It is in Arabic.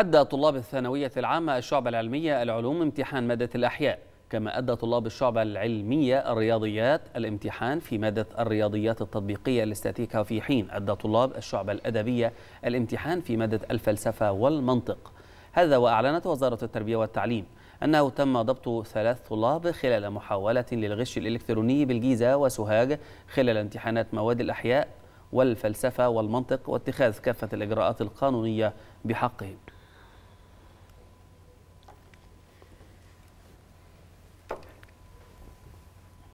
أدى طلاب الثانوية العامة الشعب العلمية العلوم امتحان مادة الأحياء كما أدى طلاب الشعبة العلمية الرياضيات الامتحان في مادة الرياضيات التطبيقية الاستاتيكا في حين أدى طلاب الشعبة الأدبية الامتحان في مادة الفلسفة والمنطق هذا وأعلنت وزارة التربية والتعليم أنه تم ضبط ثلاث طلاب خلال محاولة للغش الإلكتروني بالجيزة وسوهاج خلال امتحانات مواد الأحياء والفلسفة والمنطق واتخاذ كافة الإجراءات القانونية بحقهم